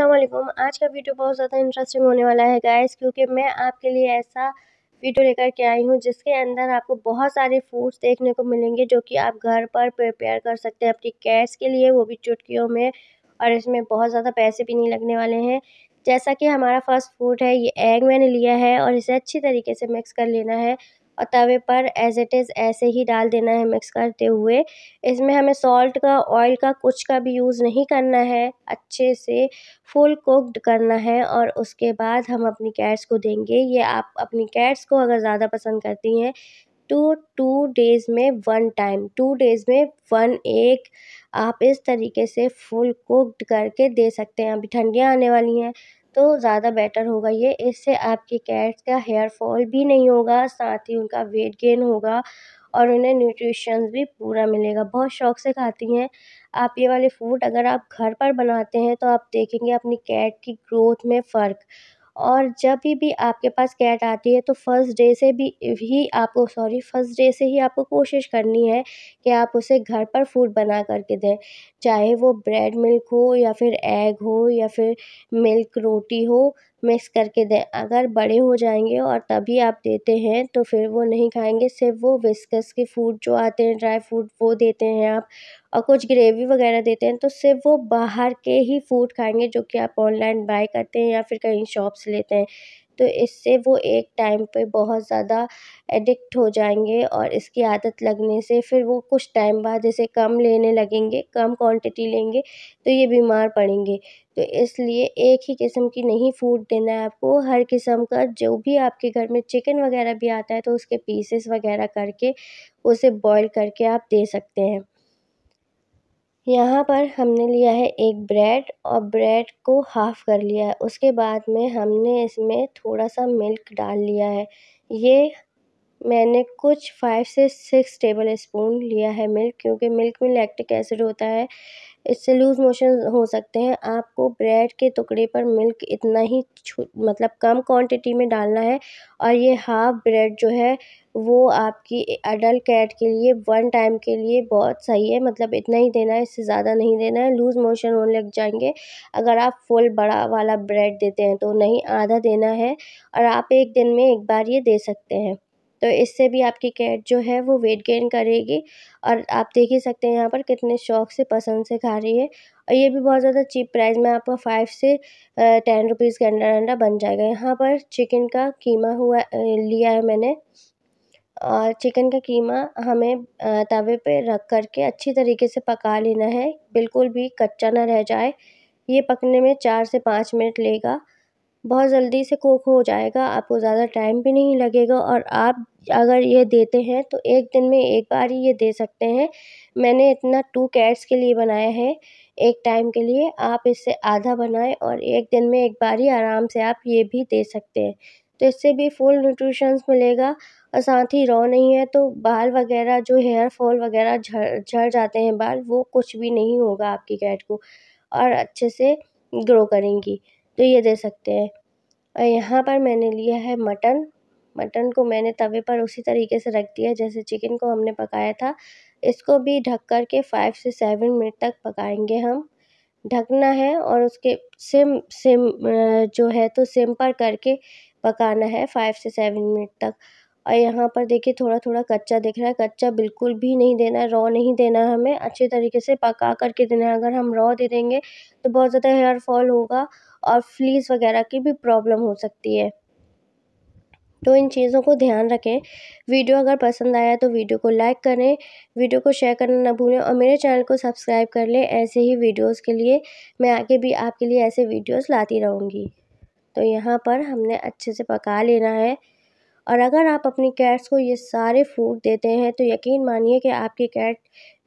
असलम आज का वीडियो बहुत ज़्यादा इंटरेस्टिंग होने वाला है गाइस क्योंकि मैं आपके लिए ऐसा वीडियो लेकर के आई हूँ जिसके अंदर आपको बहुत सारे फूड्स देखने को मिलेंगे जो कि आप घर पर प्रिपेयर कर सकते हैं अपनी कैट्स के लिए वो भी चुटकियों में और इसमें बहुत ज़्यादा पैसे भी नहीं लगने वाले हैं जैसा कि हमारा फर्स्ट फूड है ये एग मैंने लिया है और इसे अच्छी तरीके से मिक्स कर लेना है और तवे पर एज़ इट इज़ ऐसे ही डाल देना है मिक्स करते हुए इसमें हमें सॉल्ट का ऑयल का कुछ का भी यूज़ नहीं करना है अच्छे से फुल कुकड करना है और उसके बाद हम अपनी कैट्स को देंगे ये आप अपनी कैट्स को अगर ज़्यादा पसंद करती हैं टू टू डेज़ में वन टाइम टू डेज़ में वन एक आप इस तरीके से फुल कुकड करके दे सकते हैं अभी ठंडियाँ आने वाली हैं तो ज़्यादा बेटर होगा ये इससे आपके कैट्स का हेयर फॉल भी नहीं होगा साथ ही उनका वेट गेन होगा और उन्हें न्यूट्रिशंस भी पूरा मिलेगा बहुत शौक से खाती हैं आप ये वाले फूड अगर आप घर पर बनाते हैं तो आप देखेंगे अपनी कैट की ग्रोथ में फ़र्क और जब भी आपके पास कैट आती है तो फ़र्स्ट डे से भी ही आपको सॉरी फ़र्स्ट डे से ही आपको कोशिश करनी है कि आप उसे घर पर फ़ूड बना करके दें चाहे वो ब्रेड मिल्क हो या फिर एग हो या फिर मिल्क रोटी हो मिक्स करके दें अगर बड़े हो जाएंगे और तभी आप देते हैं तो फिर वो नहीं खाएंगे सिर्फ वो विस्कस के फूड जो आते हैं ड्राई फ्रूट वो देते हैं आप और कुछ ग्रेवी वगैरह देते हैं तो सिर्फ वो बाहर के ही फूड खाएंगे जो कि आप ऑनलाइन बाय करते हैं या फिर कहीं शॉप से लेते हैं तो इससे वो एक टाइम पे बहुत ज़्यादा एडिक्ट हो जाएंगे और इसकी आदत लगने से फिर वो कुछ टाइम बाद इसे कम लेने लगेंगे कम क्वांटिटी लेंगे तो ये बीमार पड़ेंगे तो इसलिए एक ही किस्म की नहीं फूड देना है आपको हर किस्म का जो भी आपके घर में चिकन वगैरह भी आता है तो उसके पीसेस वगैरह करके उसे बॉईल करके आप दे सकते हैं यहाँ पर हमने लिया है एक ब्रेड और ब्रेड को हाफ कर लिया है उसके बाद में हमने इसमें थोड़ा सा मिल्क डाल लिया है ये मैंने कुछ फाइव से सिक्स टेबल स्पून लिया है मिल्क क्योंकि मिल्क में लैक्टिक एसिड होता है इससे लूज़ मोशन हो सकते हैं आपको ब्रेड के टुकड़े पर मिल्क इतना ही मतलब कम क्वांटिटी में डालना है और ये हाफ़ ब्रेड जो है वो आपकी अडल्ट कैट के लिए वन टाइम के लिए बहुत सही है मतलब इतना ही देना है इससे ज़्यादा नहीं देना है लूज़ मोशन होने लग जाएंगे अगर आप फुल बड़ा वाला ब्रेड देते हैं तो नहीं आधा देना है और आप एक दिन में एक बार ये दे सकते हैं तो इससे भी आपकी कैट जो है वो वेट गेन करेगी और आप देख ही सकते हैं यहाँ पर कितने शौक से पसंद से खा रही है और ये भी बहुत ज़्यादा चीप प्राइस में आपका फाइव से टेन रुपीज़ के अंडा अंडा बन जाएगा यहाँ पर चिकन का कीमा हुआ लिया है मैंने और चिकन का कीमा हमें तवे पे रख कर के अच्छी तरीके से पका लेना है बिल्कुल भी कच्चा ना रह जाए ये पकने में चार से पाँच मिनट लेगा बहुत जल्दी से कुक हो जाएगा आपको ज़्यादा टाइम भी नहीं लगेगा और आप अगर ये देते हैं तो एक दिन में एक बार ही ये दे सकते हैं मैंने इतना टू कैट्स के लिए बनाया है एक टाइम के लिए आप इससे आधा बनाएं और एक दिन में एक बार ही आराम से आप ये भी दे सकते हैं तो इससे भी फुल न्यूट्रिशंस मिलेगा और साथ ही रॉ नहीं है तो बाल वगैरह जो हेयर फॉल वगैरह झड़ झड़ जाते हैं बाल वो कुछ भी नहीं होगा आपकी कैट को और अच्छे से ग्रो करेंगी तो ये दे सकते हैं और यहाँ पर मैंने लिया है मटन मटन को मैंने तवे पर उसी तरीके से रख दिया जैसे चिकन को हमने पकाया था इसको भी ढक कर के फाइव से सेवन मिनट तक पकाएंगे हम ढकना है और उसके सिम सिम जो है तो सिम पर करके पकाना है फाइव से सेवन मिनट तक और यहाँ पर देखिए थोड़ा थोड़ा कच्चा दिख रहा है कच्चा बिल्कुल भी नहीं देना है रॉ नहीं देना है हमें अच्छे तरीके से पका करके देना है अगर हम रॉ दे देंगे तो बहुत ज़्यादा हेयर फॉल होगा और फ्लीस वगैरह की भी प्रॉब्लम हो सकती है तो इन चीज़ों को ध्यान रखें वीडियो अगर पसंद आया तो वीडियो को लाइक करें वीडियो को शेयर करना ना भूलें और मेरे चैनल को सब्सक्राइब कर लें ऐसे ही वीडियोस के लिए मैं आगे भी आपके लिए ऐसे वीडियोस लाती रहूँगी तो यहाँ पर हमने अच्छे से पका लेना है और अगर आप अपनी कैट्स को ये सारे फूड देते हैं तो यकीन मानिए कि आपकी कैट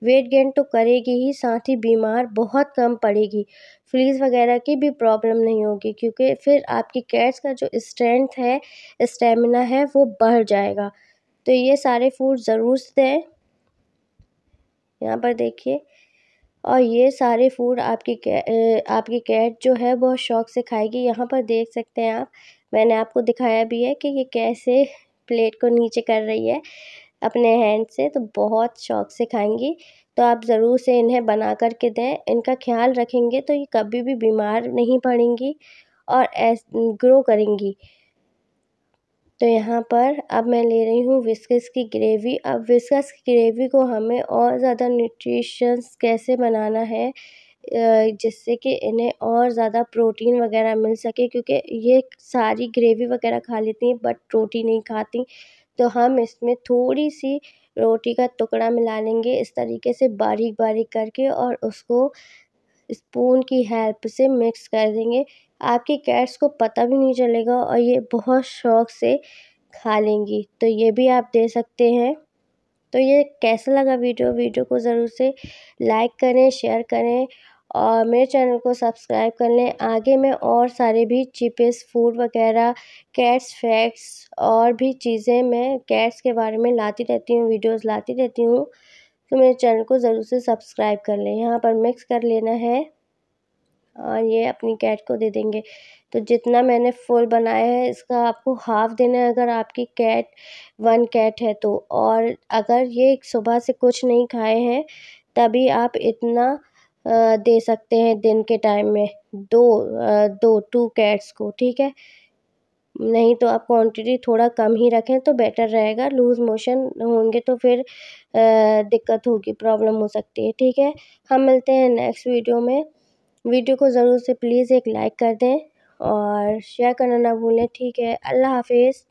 वेट गेन तो करेगी ही साथ ही बीमार बहुत कम पड़ेगी फ्लीज़ वगैरह की भी प्रॉब्लम नहीं होगी क्योंकि फिर आपकी कैट्स का जो स्ट्रेंथ है स्टेमिना है वो बढ़ जाएगा तो ये सारे फूड ज़रूर दें यहाँ पर देखिए और ये सारे फूड आपकी कै आपकी कैट जो है बहुत शौक से खाएगी यहाँ पर देख सकते हैं आप मैंने आपको दिखाया भी है कि ये कैसे प्लेट को नीचे कर रही है अपने हैंड से तो बहुत शौक से खाएंगी तो आप ज़रूर से इन्हें बना कर के दें इनका ख्याल रखेंगे तो ये कभी भी बीमार नहीं पड़ेंगी और ऐस ग्रो करेंगी तो यहाँ पर अब मैं ले रही हूँ विस्कस की ग्रेवी अब विस्कस की ग्रेवी को हमें और ज़्यादा न्यूट्रिशंस कैसे बनाना है जिससे कि इन्हें और ज़्यादा प्रोटीन वगैरह मिल सके क्योंकि ये सारी ग्रेवी वगैरह खा लेती हैं बट रोटी नहीं खाती तो हम इसमें थोड़ी सी रोटी का टुकड़ा मिला लेंगे इस तरीके से बारीक बारीक करके और उसको स्पून की हेल्प से मिक्स कर देंगे आपके कैट्स को पता भी नहीं चलेगा और ये बहुत शौक से खा लेंगी तो ये भी आप दे सकते हैं तो ये कैसा लगा वीडियो वीडियो को ज़रूर से लाइक करें शेयर करें और मेरे चैनल को सब्सक्राइब कर लें आगे मैं और सारे भी चिपेस्ट फूड वगैरह कैट्स फैक्ट्स और भी चीज़ें मैं कैट्स के बारे में लाती रहती हूँ वीडियोस लाती रहती हूँ तो मेरे चैनल को ज़रूर से सब्सक्राइब कर लें यहाँ पर मिक्स कर लेना है और ये अपनी कैट को दे देंगे तो जितना मैंने फुल बनाया है इसका आपको हाफ़ देना है अगर आपकी कैट वन कैट है तो और अगर ये सुबह से कुछ नहीं खाए हैं तभी आप इतना दे सकते हैं दिन के टाइम में दो दो टू कैट्स को ठीक है नहीं तो आप क्वांटिटी थोड़ा कम ही रखें तो बेटर रहेगा लूज़ मोशन होंगे तो फिर दिक्कत होगी प्रॉब्लम हो सकती है ठीक है हम मिलते हैं नेक्स्ट वीडियो में वीडियो को ज़रूर से प्लीज़ एक लाइक कर दें और शेयर करना ना भूलें ठीक है अल्लाह हाफ़िज़